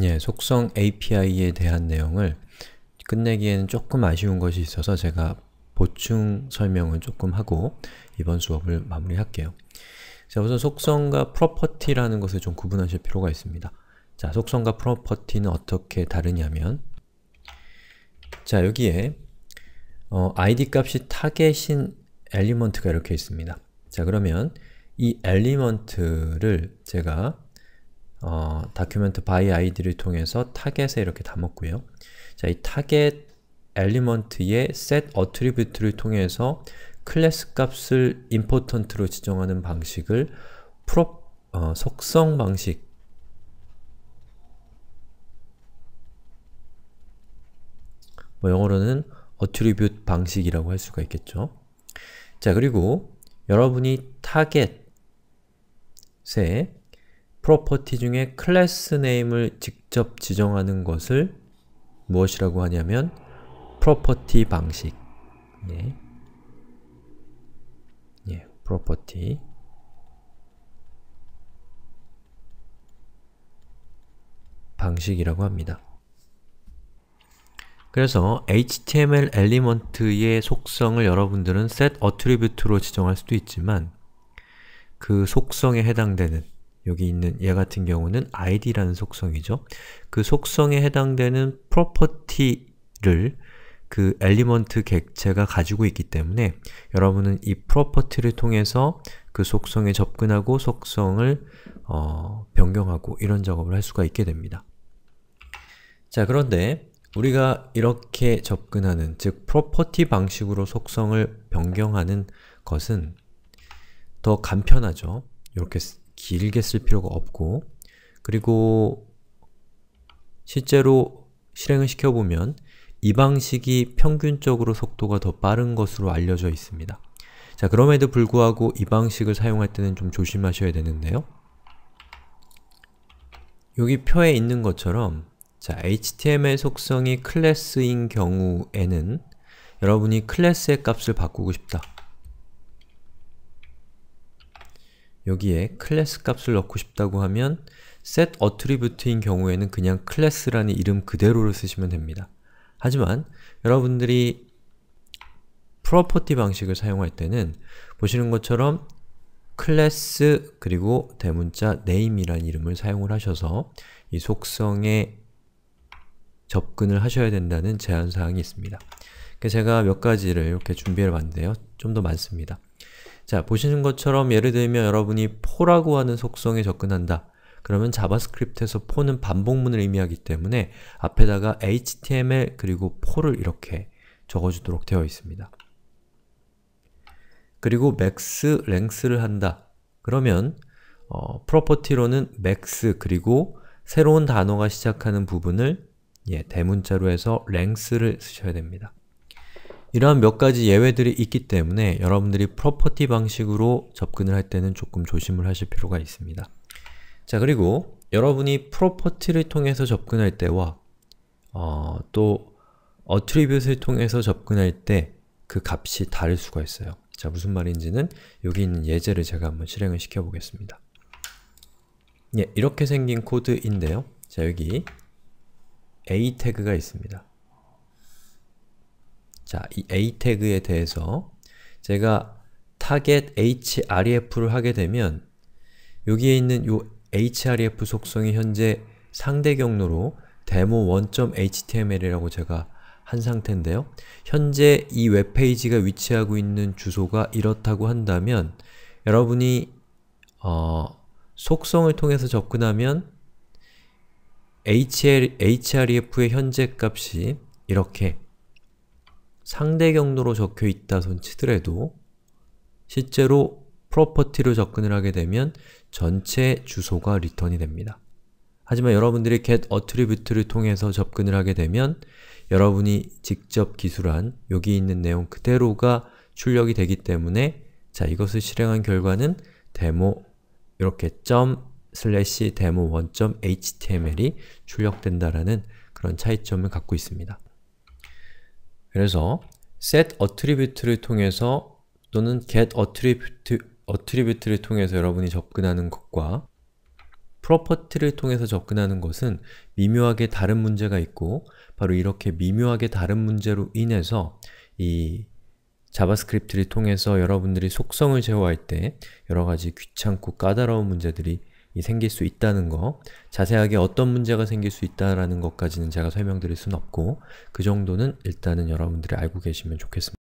예, 속성 API에 대한 내용을 끝내기에는 조금 아쉬운 것이 있어서 제가 보충 설명을 조금 하고 이번 수업을 마무리할게요. 자, 우선 속성과 프로퍼티라는 것을 좀 구분하실 필요가 있습니다. 자, 속성과 프로퍼티는 어떻게 다르냐면 자, 여기에 어, id 값이 타겟인 엘리먼트가 이렇게 있습니다. 자, 그러면 이 엘리먼트를 제가 어, 다큐멘트 by id를 통해서 타겟에 이렇게 담았고요. 자, 이 타겟 엘리먼트의 set attribute를 통해서 클래스 값을 important로 지정하는 방식을 p r 어, 속성 방식 뭐 영어로는 attribute 방식이라고 할 수가 있겠죠. 자, 그리고 여러분이 타겟에 프로퍼티 중에 클래스 네임을 직접 지정하는 것을 무엇이라고 하냐면 프로퍼티 방식 예. 예, 프로퍼티 방식이라고 합니다. 그래서 HTML 엘리먼트의 속성을 여러분들은 set attribute로 지정할 수도 있지만 그 속성에 해당되는 여기 있는 얘 같은 경우는 id라는 속성이죠. 그 속성에 해당되는 property를 그 엘리먼트 객체가 가지고 있기 때문에 여러분은 이 property를 통해서 그 속성에 접근하고 속성을 어, 변경하고 이런 작업을 할 수가 있게 됩니다. 자 그런데 우리가 이렇게 접근하는, 즉 property 방식으로 속성을 변경하는 것은 더 간편하죠. 이렇게 길게 쓸 필요가 없고 그리고 실제로 실행을 시켜보면 이 방식이 평균적으로 속도가 더 빠른 것으로 알려져 있습니다. 자, 그럼에도 불구하고 이 방식을 사용할 때는 좀 조심하셔야 되는데요. 여기 표에 있는 것처럼 자, HTML 속성이 클래스인 경우에는 여러분이 클래스의 값을 바꾸고 싶다. 여기에 클래스 값을 넣고 싶다고 하면 set attribute인 경우에는 그냥 클래스라는 이름 그대로를 쓰시면 됩니다. 하지만 여러분들이 property 방식을 사용할 때는 보시는 것처럼 클래스 그리고 대문자 n a m e 이라는 이름을 사용을 하셔서 이 속성에 접근을 하셔야 된다는 제한사항이 있습니다. 제가 몇 가지를 이렇게 준비해 봤는데요. 좀 더 많습니다. 자, 보시는 것처럼 예를 들면 여러분이 포라고 하는 속성에 접근한다. 그러면 자바스크립트에서 포는 반복문을 의미하기 때문에 앞에다가 html 그리고 포를 이렇게 적어주도록 되어 있습니다. 그리고 max length를 한다. 그러면 어, 프로퍼티로는 max 그리고 새로운 단어가 시작하는 부분을 예, 대문자로 해서 length를 쓰셔야 됩니다. 이러한 몇 가지 예외들이 있기 때문에 여러분들이 프로퍼티 방식으로 접근을 할 때는 조금 조심을 하실 필요가 있습니다. 자 그리고 여러분이 프로퍼티를 통해서 접근할 때와 어, 또 어트리뷰트를 통해서 접근할 때 그 값이 다를 수가 있어요. 자 무슨 말인지는 여기 있는 예제를 제가 한번 실행을 시켜보겠습니다. 예, 이렇게 생긴 코드인데요. 자 여기 a 태그가 있습니다. 자, 이 a 태그에 대해서 제가 target href를 하게 되면 여기에 있는 요 href 속성이 현재 상대 경로로 demo1.html이라고 제가 한 상태인데요. 현재 이 웹페이지가 위치하고 있는 주소가 이렇다고 한다면 여러분이 어, 속성을 통해서 접근하면 hr, href의 현재 값이 이렇게 상대 경로로 적혀 있다 손치더라도 실제로 프로퍼티로 접근을 하게 되면 전체 주소가 리턴이 됩니다. 하지만 여러분들이 get attribute를 통해서 접근을 하게 되면 여러분이 직접 기술한 여기 있는 내용 그대로가 출력이 되기 때문에 자, 이것을 실행한 결과는 데모 이렇게 점 슬래시 데모 1.html이 출력된다라는 그런 차이점을 갖고 있습니다. 그래서 set attribute를 통해서 또는 get attribute, 를 통해서 여러분이 접근하는 것과 property를 통해서 접근하는 것은 미묘하게 다른 문제가 있고 바로 이렇게 미묘하게 다른 문제로 인해서 이 자바스크립트를 통해서 여러분들이 속성을 제어할 때 여러가지 귀찮고 까다로운 문제들이 생길 수 있다는 거 자세하게 어떤 문제가 생길 수 있다라는 것까지는 제가 설명드릴 순 없고 그 정도는 일단은 여러분들이 알고 계시면 좋겠습니다.